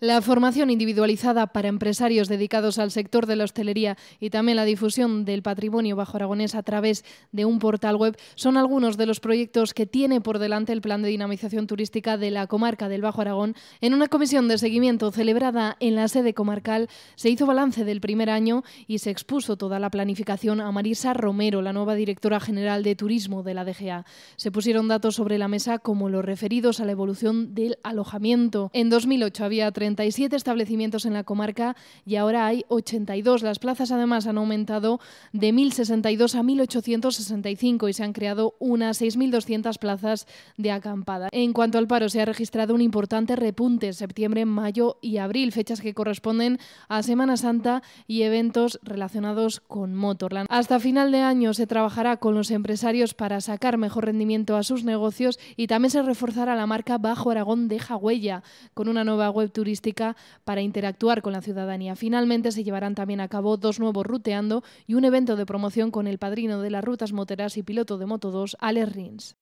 La formación individualizada para empresarios dedicados al sector de la hostelería y también la difusión del patrimonio bajo aragonés a través de un portal web son algunos de los proyectos que tiene por delante el Plan de Dinamización Turística de la Comarca del Bajo Aragón. En una comisión de seguimiento celebrada en la sede comarcal se hizo balance del primer año y se expuso toda la planificación a Marisa Romero, la nueva directora general de Turismo de la DGA. Se pusieron datos sobre la mesa como los referidos a la evolución del alojamiento. En 2008 había 30 siete establecimientos en la comarca y ahora hay 82. Las plazas además han aumentado de 1.062 a 1.865 y se han creado unas 6.200 plazas de acampada. En cuanto al paro, se ha registrado un importante repunte en septiembre, mayo y abril, fechas que corresponden a Semana Santa y eventos relacionados con Motorland. Hasta final de año se trabajará con los empresarios para sacar mejor rendimiento a sus negocios y también se reforzará la marca Bajo Aragón de Huella con una nueva web turística para interactuar con la ciudadanía. Finalmente se llevarán también a cabo dos nuevos ruteando y un evento de promoción con el padrino de las rutas moteras y piloto de Moto2, Alex Rins.